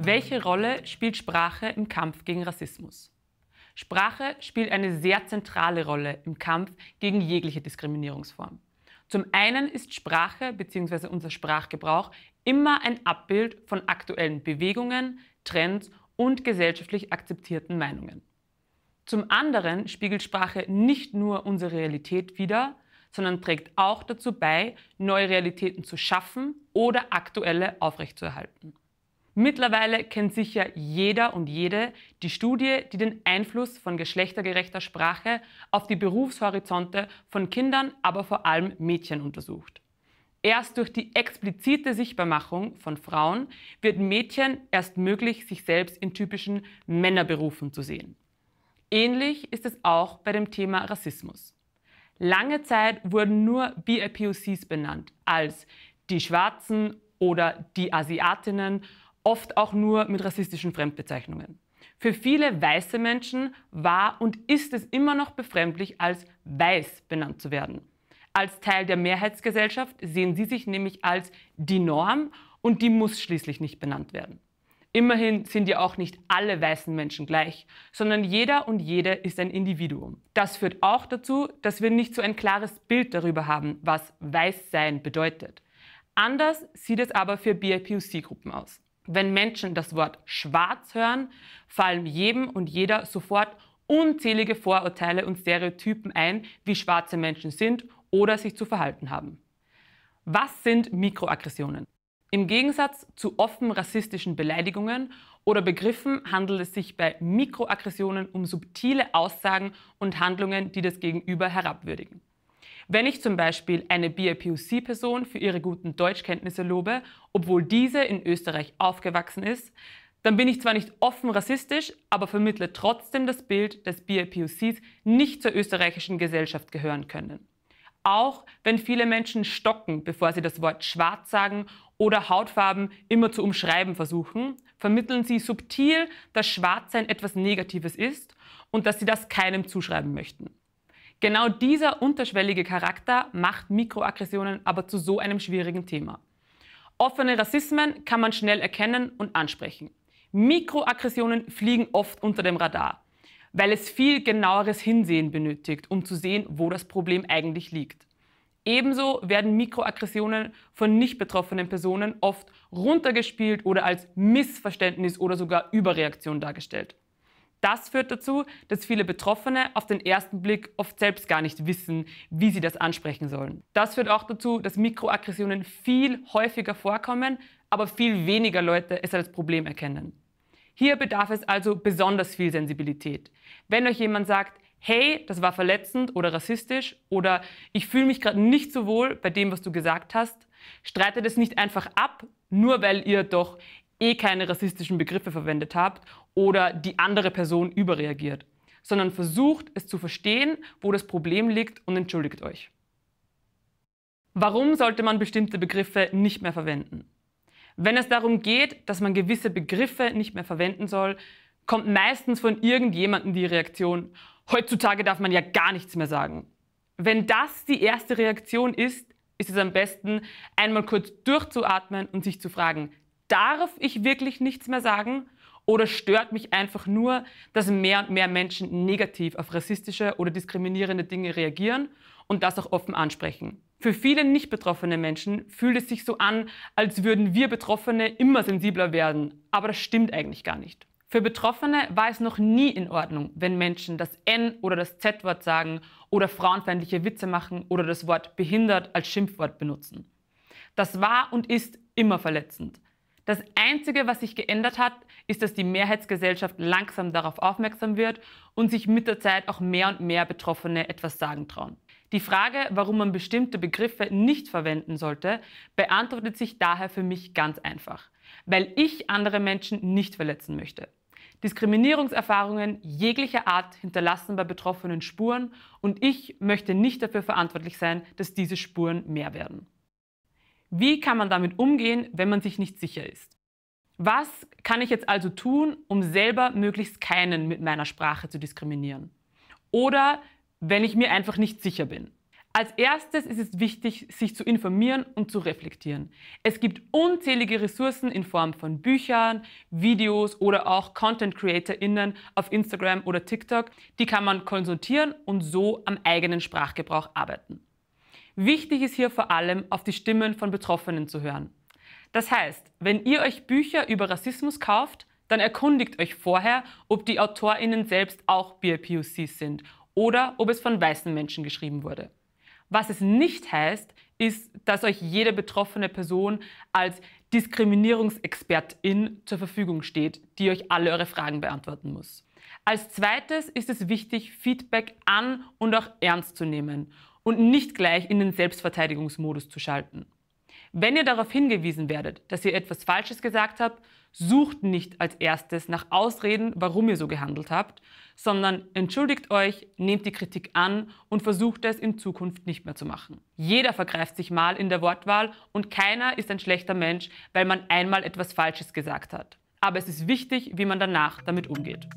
Welche Rolle spielt Sprache im Kampf gegen Rassismus? Sprache spielt eine sehr zentrale Rolle im Kampf gegen jegliche Diskriminierungsform. Zum einen ist Sprache bzw. unser Sprachgebrauch immer ein Abbild von aktuellen Bewegungen, Trends und gesellschaftlich akzeptierten Meinungen. Zum anderen spiegelt Sprache nicht nur unsere Realität wider, sondern trägt auch dazu bei, neue Realitäten zu schaffen oder aktuelle aufrechtzuerhalten. Mittlerweile kennt sicher jeder und jede die Studie, die den Einfluss von geschlechtergerechter Sprache auf die Berufshorizonte von Kindern, aber vor allem Mädchen untersucht. Erst durch die explizite Sichtbarmachung von Frauen wird Mädchen erst möglich, sich selbst in typischen Männerberufen zu sehen. Ähnlich ist es auch bei dem Thema Rassismus. Lange Zeit wurden nur BIPOCs benannt als die Schwarzen oder die Asiatinnen oft auch nur mit rassistischen Fremdbezeichnungen. Für viele weiße Menschen war und ist es immer noch befremdlich, als weiß benannt zu werden. Als Teil der Mehrheitsgesellschaft sehen sie sich nämlich als die Norm und die muss schließlich nicht benannt werden. Immerhin sind ja auch nicht alle weißen Menschen gleich, sondern jeder und jede ist ein Individuum. Das führt auch dazu, dass wir nicht so ein klares Bild darüber haben, was Weißsein bedeutet. Anders sieht es aber für BIPOC-Gruppen aus. Wenn Menschen das Wort schwarz hören, fallen jedem und jeder sofort unzählige Vorurteile und Stereotypen ein, wie schwarze Menschen sind oder sich zu verhalten haben. Was sind Mikroaggressionen? Im Gegensatz zu offen rassistischen Beleidigungen oder Begriffen handelt es sich bei Mikroaggressionen um subtile Aussagen und Handlungen, die das Gegenüber herabwürdigen. Wenn ich zum Beispiel eine BIPOC-Person für ihre guten Deutschkenntnisse lobe, obwohl diese in Österreich aufgewachsen ist, dann bin ich zwar nicht offen rassistisch, aber vermittle trotzdem das Bild, dass BIPOCs nicht zur österreichischen Gesellschaft gehören können. Auch wenn viele Menschen stocken, bevor sie das Wort schwarz sagen oder Hautfarben immer zu umschreiben versuchen, vermitteln sie subtil, dass Schwarzsein etwas Negatives ist und dass sie das keinem zuschreiben möchten. Genau dieser unterschwellige Charakter macht Mikroaggressionen aber zu so einem schwierigen Thema. Offene Rassismen kann man schnell erkennen und ansprechen. Mikroaggressionen fliegen oft unter dem Radar, weil es viel genaueres Hinsehen benötigt, um zu sehen, wo das Problem eigentlich liegt. Ebenso werden Mikroaggressionen von nicht betroffenen Personen oft runtergespielt oder als Missverständnis oder sogar Überreaktion dargestellt. Das führt dazu, dass viele Betroffene auf den ersten Blick oft selbst gar nicht wissen, wie sie das ansprechen sollen. Das führt auch dazu, dass Mikroaggressionen viel häufiger vorkommen, aber viel weniger Leute es als Problem erkennen. Hier bedarf es also besonders viel Sensibilität. Wenn euch jemand sagt, hey, das war verletzend oder rassistisch oder ich fühle mich gerade nicht so wohl bei dem, was du gesagt hast, streitet es nicht einfach ab, nur weil ihr doch eh keine rassistischen Begriffe verwendet habt oder die andere Person überreagiert, sondern versucht es zu verstehen, wo das Problem liegt und entschuldigt euch. Warum sollte man bestimmte Begriffe nicht mehr verwenden? Wenn es darum geht, dass man gewisse Begriffe nicht mehr verwenden soll, kommt meistens von irgendjemandem die Reaktion, heutzutage darf man ja gar nichts mehr sagen. Wenn das die erste Reaktion ist, ist es am besten, einmal kurz durchzuatmen und sich zu fragen, darf ich wirklich nichts mehr sagen? Oder stört mich einfach nur, dass mehr und mehr Menschen negativ auf rassistische oder diskriminierende Dinge reagieren und das auch offen ansprechen? Für viele nicht betroffene Menschen fühlt es sich so an, als würden wir Betroffene immer sensibler werden. Aber das stimmt eigentlich gar nicht. Für Betroffene war es noch nie in Ordnung, wenn Menschen das N- oder das Z-Wort sagen oder frauenfeindliche Witze machen oder das Wort behindert als Schimpfwort benutzen. Das war und ist immer verletzend. Das Einzige, was sich geändert hat, ist, dass die Mehrheitsgesellschaft langsam darauf aufmerksam wird und sich mit der Zeit auch mehr und mehr Betroffene etwas sagen trauen. Die Frage, warum man bestimmte Begriffe nicht verwenden sollte, beantwortet sich daher für mich ganz einfach, weil ich andere Menschen nicht verletzen möchte. Diskriminierungserfahrungen jeglicher Art hinterlassen bei Betroffenen Spuren und ich möchte nicht dafür verantwortlich sein, dass diese Spuren mehr werden. Wie kann man damit umgehen, wenn man sich nicht sicher ist? Was kann ich jetzt also tun, um selber möglichst keinen mit meiner Sprache zu diskriminieren? Oder wenn ich mir einfach nicht sicher bin? Als erstes ist es wichtig, sich zu informieren und zu reflektieren. Es gibt unzählige Ressourcen in Form von Büchern, Videos oder auch Content-CreatorInnen auf Instagram oder TikTok. Die kann man konsultieren und so am eigenen Sprachgebrauch arbeiten. Wichtig ist hier vor allem, auf die Stimmen von Betroffenen zu hören. Das heißt, wenn ihr euch Bücher über Rassismus kauft, dann erkundigt euch vorher, ob die AutorInnen selbst auch BIPOCs sind oder ob es von weißen Menschen geschrieben wurde. Was es nicht heißt, ist, dass euch jede betroffene Person als Diskriminierungsexpertin zur Verfügung steht, die euch alle eure Fragen beantworten muss. Als zweites ist es wichtig, Feedback an und auch ernst zu nehmen und nicht gleich in den Selbstverteidigungsmodus zu schalten. Wenn ihr darauf hingewiesen werdet, dass ihr etwas Falsches gesagt habt, sucht nicht als erstes nach Ausreden, warum ihr so gehandelt habt, sondern entschuldigt euch, nehmt die Kritik an und versucht es in Zukunft nicht mehr zu machen. Jeder vergreift sich mal in der Wortwahl und keiner ist ein schlechter Mensch, weil man einmal etwas Falsches gesagt hat. Aber es ist wichtig, wie man danach damit umgeht.